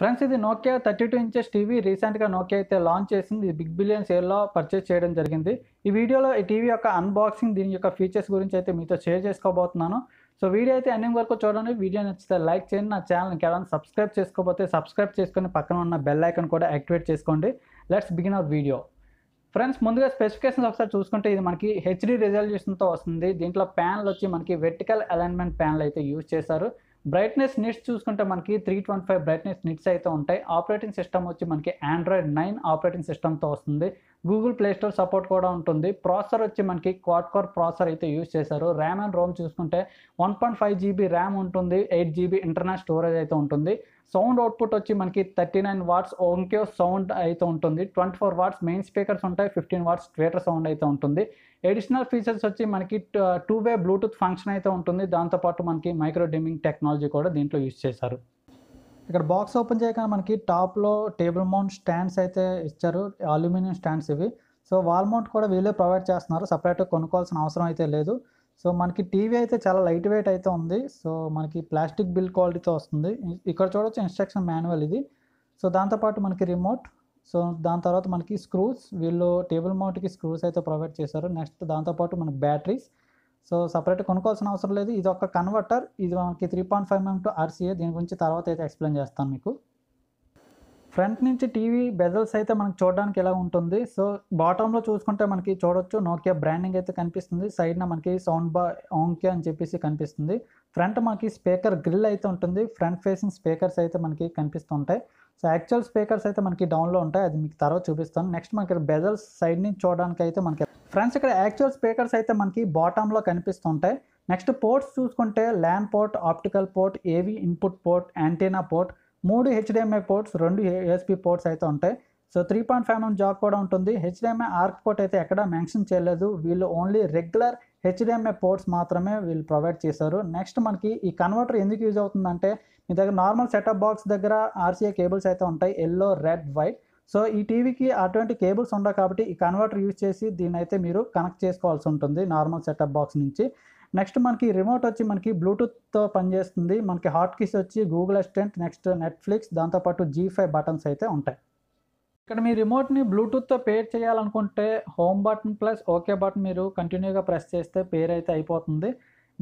friends ఇది Nokia thirty two inches TV రీసెంట్గా Nokia అయితే లాంచ్ చేసింది బిగ్ బిలియన్ సేల్లో పర్చేస్ చేయడం జరిగింది ఈ వీడియోలో ఈ టీవీ యొక్క అన్బాక్సింగ్ దీని యొక్క ఫీచర్స్ గురించి అయితే మీతో షేర్ చేసుకోబోతున్నాను సో వీడియో అయితే ఎన్నింగ్ వరకు చూడండి వీడియో నచ్చితే లైక్ చేయండి నా ఛానల్కి ఎవరైనా సబ్స్క్రైబ్ చేసుకోకపోతే సబ్స్క్రైబ్ చేసుకుని పక్కన ఉన్న బెల్ ఐకన్ కూడా యాక్టివేట్ చేసుకోండి let's begin our video friends ముందుగా స్పెసిఫికేషన్స్ ఒకసారి చూసుకుంటే ఇది మనకి హెచ్డి రిజల్యూషన్తో వస్తుంది దీంట్లో ప్యాన్లు వచ్చి మనకి వెర్టికల్ అలైన్మెంట్ ప్యాన్లు అయితే యూజ్ చేశారు బ్రైట్నెస్ నిట్స్ చూసుకుంటే మనకి three twenty five brightness nits అయితే ఉంటాయి ఆపరేటింగ్ సిస్టమ్ వచ్చి మనకి ఆండ్రాయిడ్ నైన్ ఆపరేటింగ్ సిస్టమ్తో వస్తుంది గూగుల్ ప్లే స్టోర్ సపోర్ట్ కూడా ఉంటుంది ప్రాసెసర్ వచ్చి మనకి క్వాడ్ కోర్ ప్రాసెసర్ అయితే యూజ్ చేశారు ర్యామ్ అండ్ రోమ్ చూసుకుంటే one point five GB RAM ఉంటుంది ఎయిట్ జీబీ ఇంటర్నల్ స్టోరేజ్ అయితే ఉంటుంది సౌండ్ అవుట్పుట్ వచ్చి మనకి థర్టీ నైన్ వాట్స్ ఓంకే సౌండ్ అయితే ఉంటుంది twenty four watts main speakers ఉంటాయి ఫిఫ్టీన్ వాట్స్ ట్వేటర్ సౌండ్ అయితే ఉంటుంది అడిషనల్ ఫీచర్స్ వచ్చి మనకి టూ వే బ్లూటూత్ ఫంక్షన్ అయితే ఉంటుంది దాంతోపాటు మనకి మైక్రో డిమింగ్ టెక్నాలజీ కూడా దీంట్లో యూజ్ చేశారు ఇక్కడ బాక్స్ ఓపెన్ చేయక మనకి టాప్లో టేబుల్ మౌంట్ స్టాండ్స్ అయితే ఇచ్చారు అల్యూమినియం స్టాండ్స్ ఇవి సో వాల్ మౌంట్ కూడా వీళ్ళే ప్రొవైడ్ చేస్తున్నారు సపరేట్గా కొనుక్కోవాల్సిన అవసరం అయితే లేదు సో మనకి టీవీ అయితే చాలా లైట్ వెయిట్ అయితే ఉంది సో మనకి ప్లాస్టిక్ బిల్ క్వాలిటీతో వస్తుంది ఇక్కడ చూడొచ్చు ఇన్స్ట్రక్షన్ మాన్యువల్ ఇది సో దాంతోపాటు మనకి రిమోట్ సో దాని తర్వాత మనకి స్క్రూస్ వీళ్ళు టేబుల్ మౌంట్కి స్క్రూస్ అయితే ప్రొవైడ్ చేశారు నెక్స్ట్ దాంతోపాటు మనకి బ్యాటరీస్ సో సపరేట్ కొనుక్కోవాల్సిన అవసరం లేదు ఇది ఒక కన్వర్టర్ ఇది మనకి three point five M to RCA దీని గురించి తర్వాత అయితే ఎక్స్ప్లెయిన్ చేస్తాను మీకు ఫ్రంట్ నుంచి టీవీ బెజల్స్ అయితే మనకు చూడడానికి ఎలా ఉంటుంది సో బాటంలో చూసుకుంటే మనకి చూడొచ్చు నోకియా బ్రాండింగ్ అయితే కనిపిస్తుంది సైడ్న మనకి సౌండ్ బా ఓంకియా అని చెప్పేసి కనిపిస్తుంది ఫ్రంట్ మనకి స్పీకర్ గ్రిల్ అయితే ఉంటుంది ఫ్రంట్ ఫేసింగ్ స్పీకర్స్ అయితే మనకి కనిపిస్తుంటాయి సో యాక్చువల్ స్పీకర్స్ అయితే మనకి డౌన్లో ఉంటాయి అది మీకు తర్వాత చూపిస్తాను నెక్స్ట్ మనకి బెజల్స్ సైడ్ నుంచి చూడడానికి అయితే మనకి ఫ్రెండ్స్ ఇక్కడ యాక్చువల్ స్పీకర్స్ అయితే మనకి బాటంలో కనిపిస్తుంటాయి నెక్స్ట్ పోర్ట్స్ చూసుకుంటే LAN port optical port AV input port antenna port మూడు హెచ్డిఎంఐ పోర్ట్స్ రెండు ఏఎస్పి పోర్ట్స్ అయితే ఉంటాయి so three point five MM jack కూడా ఉంటుంది హెచ్డిఎంఐ ఆర్క్ పోర్ట్ అయితే ఎక్కడ మెన్షన్ చేయలేదు వీళ్ళు ఓన్లీ రెగ్యులర్ హెచ్డిఎంఐ పోర్ట్స్ మాత్రమే వీళ్ళు ప్రొవైడ్ చేశారు నెక్స్ట్ మనకి ఈ కన్వర్టర్ ఎందుకు యూజ్ అవుతుందంటే మీ దగ్గర నార్మల్ సెటప్ బాక్స్ దగ్గర ఆర్సీఏ కేబుల్స్ అయితే ఉంటాయి ఎల్లో రెడ్ వైట్ సో ఈ టీవీకి అటువంటి కేబుల్స్ ఉండవు కాబట్టి ఈ కన్వర్టర్ యూజ్ చేసి దీన్ని అయితే మీరు కనెక్ట్ చేసుకోవాల్సి ఉంటుంది నార్మల్ సెటప్ బాక్స్ నుంచి నెక్స్ట్ మనకి రిమోట్ వచ్చి మనకి బ్లూటూత్తో పనిచేస్తుంది మనకి హాట్ కీస్ వచ్చి గూగుల్ అసిస్టెంట్ నెక్స్ట్ నెట్ఫ్లిక్స్ దాంతోపాటు జీ ఫైవ్ బటన్స్ అయితే ఉంటాయి ఇక్కడ మీ రిమోట్ని బ్లూటూత్తో పేర్ చేయాలనుకుంటే home button plus okay button మీరు కంటిన్యూగా ప్రెస్ చేస్తే పేర్ అయితే అయిపోతుంది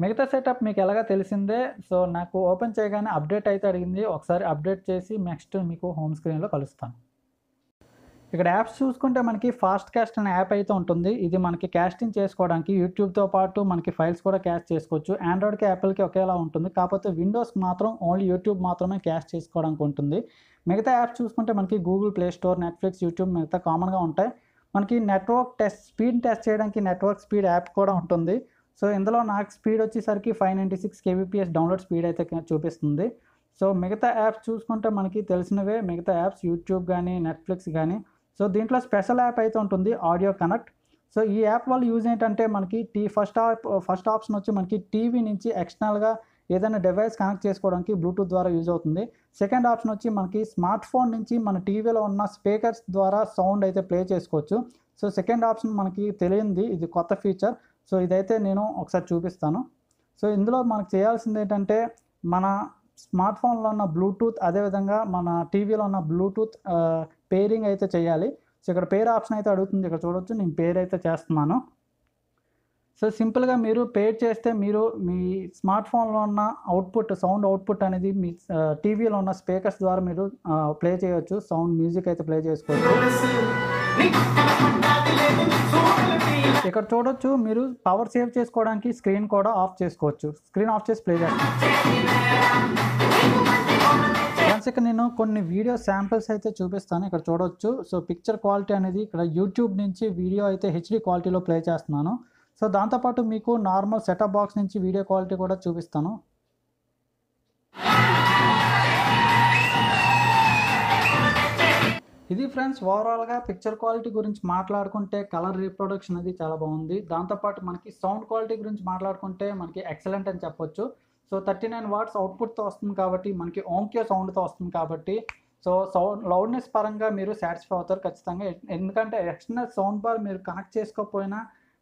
మిగతా సెటప్ మీకు ఎలాగా తెలిసిందే సో నాకు ఓపెన్ చేయగానే అప్డేట్ అయితే అడిగింది ఒకసారి అప్డేట్ చేసి నెక్స్ట్ మీకు హోమ్ స్క్రీన్లో కలుస్తాను ఇక్కడ యాప్స్ చూసుకుంటే మనకి ఫాస్ట్ క్యాస్ట్ అనే యాప్ అయితే ఉంటుంది ఇది మనకి క్యాస్టింగ్ చేసుకోవడానికి యూట్యూబ్తో పాటు మనకి ఫైల్స్ కూడా క్యాస్ట్ చేసుకోవచ్చు ఆండ్రాయిడ్కి యాపిల్కి ఒకేలా ఉంటుంది కాకపోతే విండోస్ మాత్రం ఓన్లీ యూట్యూబ్ మాత్రమే క్యాస్ట్ చేసుకోవడానికి ఉంటుంది మిగతా యాప్స్ చూసుకుంటే మనకి Google Play Store Netflix YouTube మిగతా కామన్గా ఉంటాయి మనకి నెట్వర్క్ టెస్ట్ స్పీడ్ టెస్ట్ చేయడానికి నెట్వర్క్ స్పీడ్ యాప్ కూడా ఉంటుంది సో ఇందులో నాకు స్పీడ్ వచ్చేసరికి five ninety six kbps download speed అయితే చూపిస్తుంది సో మిగతా యాప్స్ చూసుకుంటే మనకి తెలిసినవే మిగతా యాప్స్ యూట్యూబ్ కానీ నెట్ఫ్లిక్స్ కానీ సో దీంట్లో స్పెషల్ యాప్ అయితే ఉంటుంది ఆడియో కనెక్ట్ సో ఈ యాప్ వల్ల యూజ్ ఏంటంటే మనకి టీ ఫస్ట్ ఆప్ ఫస్ట్ ఆప్షన్ వచ్చి మనకి టీవీ నుంచి ఎక్స్టర్నల్గా ఏదైనా డివైస్ కనెక్ట్ చేసుకోవడానికి బ్లూటూత్ ద్వారా యూజ్ అవుతుంది సెకండ్ ఆప్షన్ వచ్చి మనకి స్మార్ట్ ఫోన్ నుంచి మన టీవీలో ఉన్న స్పీకర్స్ ద్వారా సౌండ్ అయితే ప్లే చేసుకోవచ్చు సో సెకండ్ ఆప్షన్ మనకి తెలియంది ఇది కొత్త ఫీచర్ సో ఇదైతే నేను ఒకసారి చూపిస్తాను సో ఇందులో మనకు చేయాల్సింది ఏంటంటే మన స్మార్ట్ ఫోన్లో ఉన్న బ్లూటూత్ అదేవిధంగా మన టీవీలో ఉన్న బ్లూటూత్ పేరింగ్ అయితే చేయాలి సో ఇక్కడ పేర్ ఆప్షన్ అయితే అడుగుతుంది ఇక్కడ చూడవచ్చు నేను పేరు అయితే చేస్తున్నాను సో సింపుల్గా మీరు పేర్ చేస్తే మీరు మీ స్మార్ట్ ఫోన్లో ఉన్న అవుట్పుట్ సౌండ్ అవుట్పుట్ అనేది మీ టీవీలో ఉన్న స్పీకర్స్ ద్వారా మీరు ప్లే చేయవచ్చు సౌండ్ మ్యూజిక్ అయితే ప్లే చేసుకోవచ్చు ఇక్కడ చూడొచ్చు మీరు పవర్ సేవ్ చేసుకోవడానికి స్క్రీన్ కూడా ఆఫ్ చేసుకోవచ్చు స్క్రీన్ ఆఫ్ చేసి ప్లే చేస్తాను ఇక్కడ నేను కొన్ని వీడియో శాంపిల్స్ అయితే చూపిస్తాను ఇక్కడ చూడొచ్చు సో పిక్చర్ క్వాలిటీ అనేది ఇక్కడ యూట్యూబ్ నుంచి వీడియో అయితే హెచ్డి క్వాలిటీలో ప్లే చేస్తున్నాను సో దాంతోపాటు మీకు నార్మల్ సెటప్ బాక్స్ నుంచి వీడియో క్వాలిటీ కూడా చూపిస్తాను ఇది ఫ్రెండ్స్ ఓవరాల్గా పిక్చర్ క్వాలిటీ గురించి మాట్లాడుకుంటే కలర్ రీప్రొడక్షన్ అది చాలా బాగుంది దాంతోపాటు మనకి సౌండ్ క్వాలిటీ గురించి మాట్లాడుకుంటే మనకి ఎక్సలెంట్ అని చెప్పొచ్చు సో థర్టీ నైన్ వాట్స్ అవుట్పుట్తో వస్తుంది కాబట్టి మనకి ఓంకే సౌండ్తో వస్తుంది కాబట్టి సో సౌండ్ లౌడ్నెస్ పరంగా మీరు సాటిస్ఫై అవుతారు ఖచ్చితంగా ఎందుకంటే ఎక్స్టర్నల్ సౌండ్ బార్ మీరు కనెక్ట్ చేసుకోకపోయినా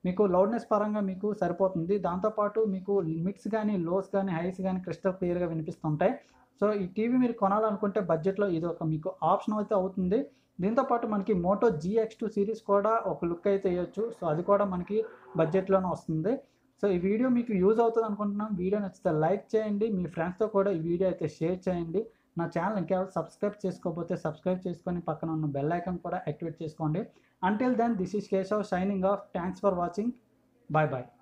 మీకు లౌడ్నెస్ పరంగా మీకు సరిపోతుంది దాంతోపాటు మీకు మిడ్స్ కానీ లోస్ కానీ హైస్ కానీ క్రిస్టల్ క్లియర్గా వినిపిస్తుంటాయి సో ఈ టీవీ మీరు కొనాలనుకుంటే బడ్జెట్లో ఇది ఒక మీకు ఆప్షన్ అయితే అవుతుంది దీంతోపాటు మనకి మోటో జిఎక్స్ టూ సిరీస్ కూడా ఒక లుక్ అయితే వేయొచ్చు సో అది కూడా మనకి బడ్జెట్లోనే వస్తుంది సో ఈ వీడియో మీకు యూజ్ అవుతుంది అనుకుంటున్నాం వీడియో నచ్చితే లైక్ చేయండి మీ ఫ్రెండ్స్తో కూడా ఈ వీడియో అయితే షేర్ చేయండి నా ఛానల్ ఇంకా సబ్స్క్రైబ్ చేసుకోకపోతే సబ్స్క్రైబ్ చేసుకొని పక్కన ఉన్న బెల్ ఐకన్ కూడా యాక్టివేట్ చేసుకోండి until then this is Keshav signing off thanks for watching bye bye